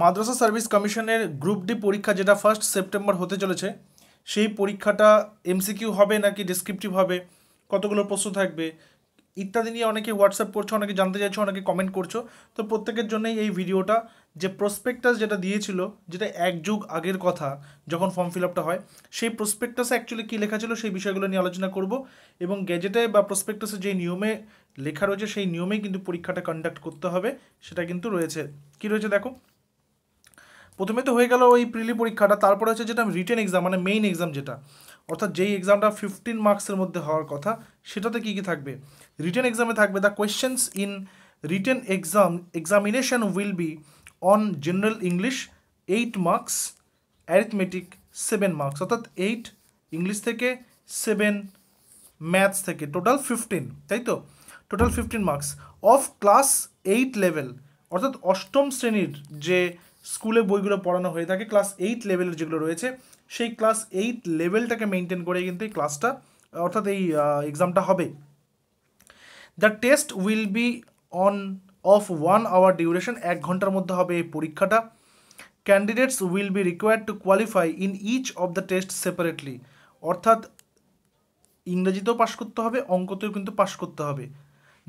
মাদ্রাসা service কমিশনের group D পরীক্ষা যেটা ফার্স্ট সেপ্টেম্বর হতে চলেছে সেই পরীক্ষাটা এমসিকিউ হবে নাকি ডিসক্রিপটিভ হবে কতগুলো প্রশ্ন থাকবে ইত্যাদি নিয়ে অনেকে হোয়াটসঅ্যাপ করছো অনেকে জানতে চাইছো অনেকে কমেন্ট করছো তো প্রত্যেকের জন্যই এই ভিডিওটা যে প্রসপেক্টাস যেটা দিয়েছিল যেটা এক যুগ আগের কথা যখন ফর্ম ফিল আপটা হয় সেই প্রসপেক্টাসে অ্যাকচুয়ালি কী লেখা ছিল সেই বিষয়গুলো নিয়ে আলোচনা করব এবং গ্যাজেটে বা প্রসপেক্টাসে যে নিয়মে লেখা রয়েছে সেই নিয়মেই কিন্তু পরীক্ষাটা কন্ডাক্ট করতে হবে সেটা কিন্তু রয়েছে কী রয়েছে দেখো প্রথমে তো হয়ে গেল ওই প্রিলি পরীক্ষাটা তারপরে হচ্ছে যেটা রিটেন এক্সাম মানে মেইন এক্সাম যেটা অর্থাৎ যেই এক্সামটা ফিফটিন মার্কসের মধ্যে হওয়ার কথা সেটাতে কী কী থাকবে রিটেন এক্সামে থাকবে the questions in written exam examination will be on general English eight marks arithmetic seven marks অর্থাৎ এইট ইংলিশ থেকে সেভেন ম্যাথস থেকে টোটাল ফিফটিন তাই তো total fifteen marks of class eight level অর্থাৎ অষ্টম শ্রেণীর যে স্কুলে বইগুলো পড়ানো হয়ে থাকে ক্লাস এইট লেভেলের যেগুলো রয়েছে সেই ক্লাস এইট লেভেলটাকে মেনটেন করে কিন্তু এই ক্লাসটা অর্থাৎ এই এক্সামটা হবে the test will be on of one hour duration এক ঘন্টার মধ্যে হবে এই পরীক্ষাটা candidates will be required to qualify in each of the test separately অর্থাৎ ইংরেজিতেও পাশ করতে হবে অঙ্কতেও কিন্তু পাশ করতে হবে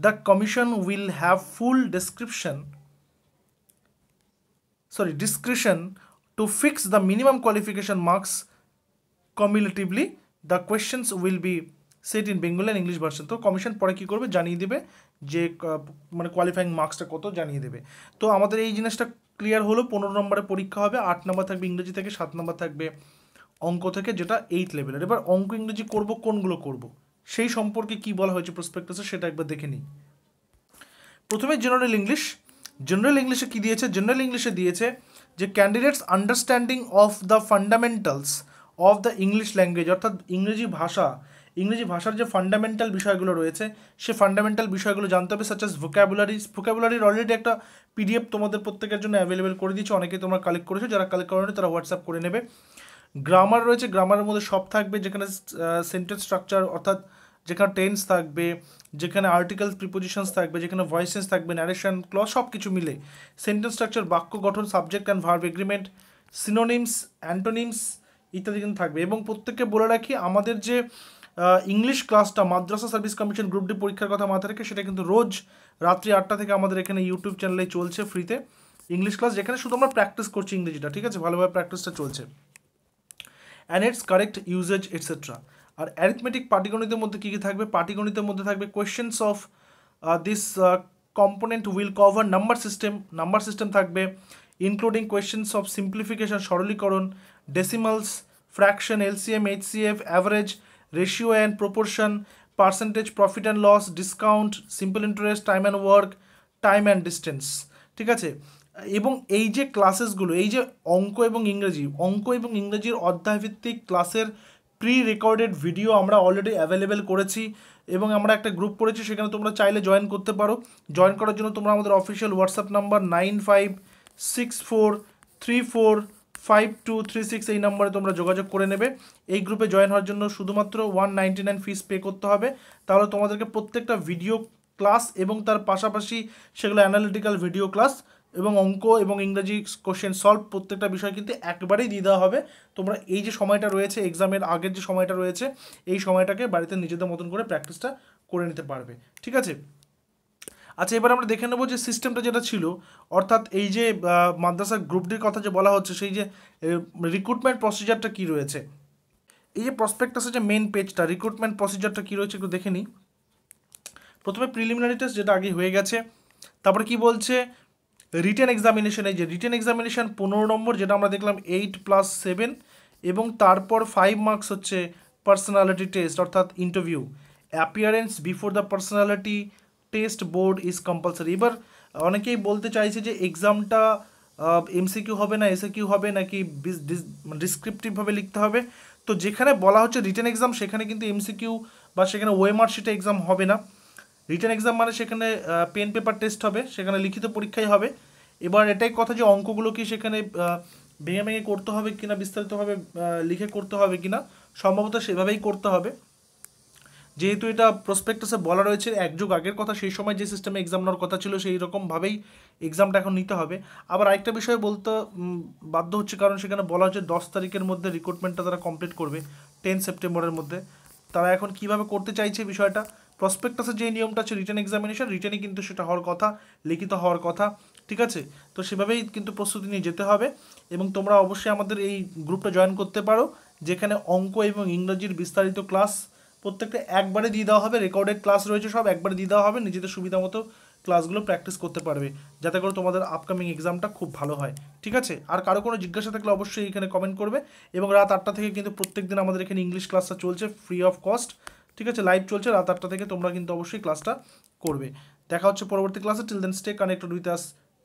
the commission will have full description sorry discretion to fix the minimum qualification marks cumulatively the questions will be set in Bengal and English version তো commission পরে কী করবে জানিয়ে দেবে যে মানে কোয়ালিফাইং মার্কসটা কত জানিয়ে দেবে তো আমাদের এই জিনিসটা ক্লিয়ার হলো পনেরো নম্বরে পরীক্ষা হবে আট নম্বর থাকবে ইংরেজি থেকে সাত নম্বর থাকবে অঙ্ক থেকে যেটা এইট লেভেলের এবার অঙ্ক ইংরেজি করব কোনগুলো করব। সেই সম্পর্কে কি বলা হয়েছে প্রসপেক্টাসে সেটা একবার দেখে নিই প্রথমে জেনারেল ইংলিশ জেনারেল ইংলিশে কি দিয়েছে জেনারেল ইংলিশে দিয়েছে যে candidates understanding of the fundamentals of the English language অর্থাৎ ইংরেজি ভাষা ইংরেজি ভাষার যে ফান্ডামেন্টাল বিষয়গুলো রয়েছে সে ফান্ডামেন্টাল বিষয়গুলো জানতে হবে সাচ এস ভোকাবুলারিজ ভোকাবুলারির অলরেডি একটা পিডিএফ তোমাদের প্রত্যেকের জন্য অ্যাভেলেবেল করে দিয়েছে অনেকে তোমরা কালেক্ট করেছো যারা কালেক্ট করেনি তারা হোয়াটসঅ্যাপ করে নেবে গ্রামার রয়েছে গ্রামারের মধ্যে সব থাকবে যেখানে সেন্টেন্স স্ট্রাকচার অর্থাৎ যেখানে টেন্স থাকবে যেখানে আর্টিকেল প্রিপোজিশনস থাকবে যেখানে ভয়েসেস থাকবে ন্যারেশন ক্লজ সব কিছু মিলে সেন্টেন্স স্ট্রাকচার বাক্য গঠন subject and verb agreement synonyms antonyms ইত্যাদি কিন্তু থাকবে এবং প্রত্যেককে বলে রাখি আমাদের যে ইংলিশ ক্লাসটা Madrasah service commission group D পরীক্ষার কথা মাথায় রেখে সেটা কিন্তু রোজ রাত্রি আটটা থেকে আমাদের এখানে ইউটিউব চ্যানেলে চলছে ফ্রিতে ইংলিশ ক্লাস যেখানে শুধু আমরা প্র্যাকটিস করছি ইংরেজিটা ঠিক আছে ভালোভাবে প্র্যাকটিসটা চলছে and its correct usage et cetera আর অ্যারিথমেটিক পাটিগণিতের মধ্যে কী কী থাকবে পাটিগণিতের মধ্যে থাকবে questions of this component will cover number system number system থাকবে ইনক্লুডিং কোয়েশ্চেন্স অফ সিম্পলিফিকেশন সরলীকরণ decimals fraction LCM HCF average ratio and proportion percentage profit and loss discount simple interest time and work time and distance ঠিক আছে এবং এই যে ক্লাসেসগুলো এই যে অঙ্ক এবং ইংরেজি অঙ্ক এবং ইংরেজির অধ্যায়ভিত্তিক ক্লাসের প্রি রেকর্ডেড ভিডিও আমরা অলরেডি অ্যাভেলেবেল করেছি এবং আমরা একটা গ্রুপ করেছি সেখানে তোমরা চাইলে জয়েন করতে পারো জয়েন করার জন্য তোমরা আমাদের official WhatsApp number nine five six four three four five two three six এই নম্বরে তোমরা যোগাযোগ করে নেবে এই গ্রুপে জয়েন হওয়ার জন্য শুধুমাত্র one ninety nine fees pay করতে হবে তাহলে তোমাদেরকে প্রত্যেকটা ভিডিও ক্লাস এবং তার পাশাপাশি সেগুলো অ্যানালিটিক্যাল ভিডিও ক্লাস এবং অঙ্ক এবং ইংরাজি কোশ্চেন সলভ প্রত্যেকটা বিষয় কিন্তু একবারেই দিয়ে দেওয়া হবে তোমরা এই যে সময়টা রয়েছে এক্সামের আগের যে সময়টা রয়েছে এই সময়টাকে বাড়িতে নিজেদের মতন করে প্র্যাকটিসটা করে নিতে পারবে ঠিক আছে আচ্ছা এবার আমরা দেখে নেবো যে সিস্টেমটা যেটা ছিল অর্থাৎ এই যে মাদ্রাসা গ্রুপটির কথা যে বলা হচ্ছে সেই যে রিক্রুটমেন্ট প্রসিজারটা কি রয়েছে এই যে প্রসপেক্টাসের যে মেন পেজটা রিক্রুটমেন্ট প্রসিজারটা কী রয়েছে একটু দেখে নিই প্রথমে প্রিলিমিনারি টেস্ট যেটা আগে হয়ে গেছে তারপরে কি বলছে রিটেন এক্সামিনেশনে যে রিটেন এক্সামিনেশান পনেরো নম্বর যেটা আমরা দেখলাম এইট প্লাস সেভেন এবং তারপর ফাইভ মার্কস হচ্ছে পার্সোনালিটি টেস্ট অর্থাৎ interview appearance before the personality test board is compulsory এবার অনেকেই বলতে চাইছে যে এক্সামটা এমসিকিউ হবে না কিউ হবে নাকি ডিসক্রিপটিভভাবে লিখতে হবে তো যেখানে বলা হচ্ছে রিটার্ন এক্সাম সেখানে কিন্তু এমসিকিউ বা সেখানে ওয়েমার্কশিটে এক্সাম হবে না রিটার্ন এক্সাম মানে সেখানে পেন পেপার টেস্ট হবে সেখানে লিখিত পরীক্ষাই হবে এবার এটাই কথা যে অঙ্কগুলো কি সেখানে ভেঙে ভেঙে করতে হবে কিনা বিস্তারিতভাবে লিখে করতে হবে কিনা সম্ভবত সেভাবেই করতে হবে যেহেতু এটা প্রসপেক্টাসে বলা রয়েছে এক যুগ আগের কথা সেই সময় যে সিস্টেমে এক্সাম নেওয়ার কথা ছিল সেই রকমভাবেই এক্সামটা এখন নিতে হবে আবার আরেকটা বিষয়ে বলতে বাধ্য হচ্ছে কারণ সেখানে বলা হচ্ছে দশ তারিখের মধ্যে রিক্রুটমেন্টটা তারা কমপ্লিট করবে টেন সেপ্টেম্বরের মধ্যে তারা এখন কিভাবে করতে চাইছে বিষয়টা প্রসপেক্টাসের যে নিয়মটা আছে রিটার্ন এক্সামিনেশন রিটার্নে কিন্তু সেটা হওয়ার কথা লিখিত হওয়ার কথা ঠিক আছে তো সেভাবেই কিন্তু প্রস্তুতি নিয়ে যেতে হবে এবং তোমরা অবশ্যই আমাদের এই গ্রুপটা জয়েন করতে পারো যেখানে অঙ্ক এবং ইংরাজির বিস্তারিত ক্লাস প্রত্যেকটা একবারে দিয়ে দেওয়া হবে রেকর্ডেড ক্লাস রয়েছে সব একবারে দিয়ে দেওয়া হবে নিজেদের সুবিধা মতো ক্লাসগুলো প্র্যাকটিস করতে পারবে যাতে করে তোমাদের আপকামিং এক্সামটা খুব ভালো হয় ঠিক আছে আর কারো কোনো জিজ্ঞাসা থাকলে অবশ্যই এখানে কমেন্ট করবে এবং রাত আটটা থেকে কিন্তু প্রত্যেক দিন আমাদের এখানে ইংলিশ ক্লাসটা চলছে ফ্রি অফ কস্ট ঠিক আছে লাইভ চলছে রাত আটটা থেকে তোমরা কিন্তু অবশ্যই ক্লাসটা করবে দেখা হচ্ছে পরবর্তী ক্লাসে till then stay connected with us